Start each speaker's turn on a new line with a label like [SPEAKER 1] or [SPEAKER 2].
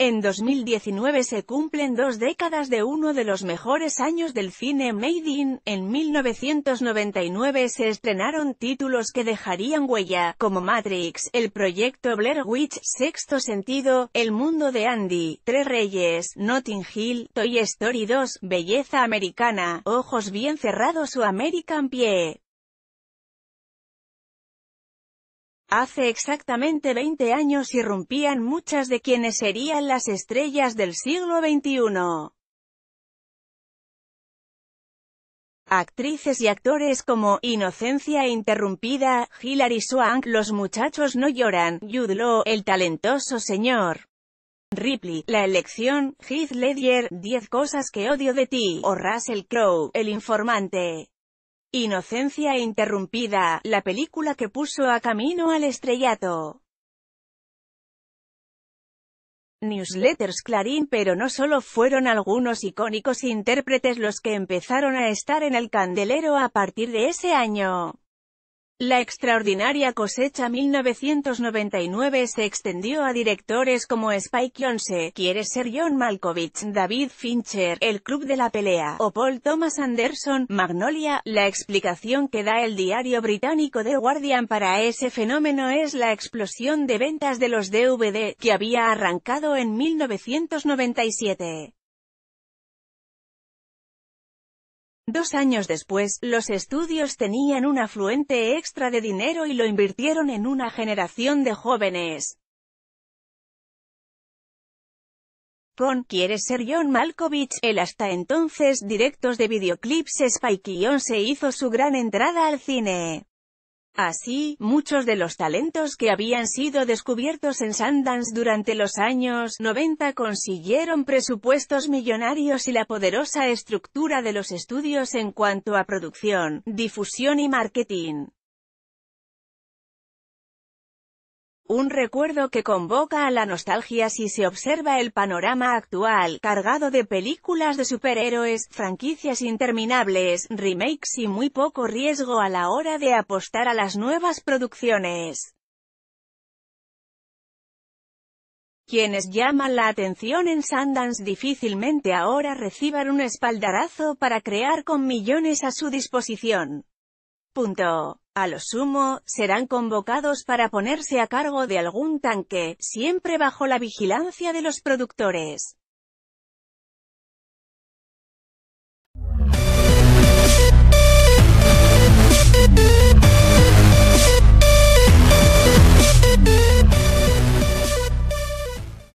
[SPEAKER 1] En 2019 se cumplen dos décadas de uno de los mejores años del cine Made in. En 1999 se estrenaron títulos que dejarían huella, como Matrix, El Proyecto Blair Witch, Sexto Sentido, El Mundo de Andy, Tres Reyes, Notting Hill, Toy Story 2, Belleza Americana, Ojos Bien Cerrados o American Pie. Hace exactamente 20 años irrumpían muchas de quienes serían las estrellas del siglo XXI. Actrices y actores como Inocencia Interrumpida, Hilary Swank, Los Muchachos No Lloran, Jude El Talentoso Señor. Ripley, La Elección, Heath Ledger, Diez Cosas que Odio de Ti, o Russell Crowe, El Informante. Inocencia Interrumpida, la película que puso a camino al estrellato. Newsletters Clarín pero no solo fueron algunos icónicos intérpretes los que empezaron a estar en el candelero a partir de ese año. La extraordinaria cosecha 1999 se extendió a directores como Spike Jonze, Quiere ser John Malkovich, David Fincher, El Club de la Pelea, o Paul Thomas Anderson, Magnolia. La explicación que da el diario británico The Guardian para ese fenómeno es la explosión de ventas de los DVD, que había arrancado en 1997. Dos años después, los estudios tenían un afluente extra de dinero y lo invirtieron en una generación de jóvenes. Con Quieres ser John Malkovich, el hasta entonces directos de videoclips Spike se hizo su gran entrada al cine. Así, muchos de los talentos que habían sido descubiertos en Sundance durante los años 90 consiguieron presupuestos millonarios y la poderosa estructura de los estudios en cuanto a producción, difusión y marketing. Un recuerdo que convoca a la nostalgia si se observa el panorama actual, cargado de películas de superhéroes, franquicias interminables, remakes y muy poco riesgo a la hora de apostar a las nuevas producciones. Quienes llaman la atención en Sundance difícilmente ahora reciban un espaldarazo para crear con millones a su disposición. A lo sumo, serán convocados para ponerse a cargo de algún tanque, siempre bajo la vigilancia de los productores.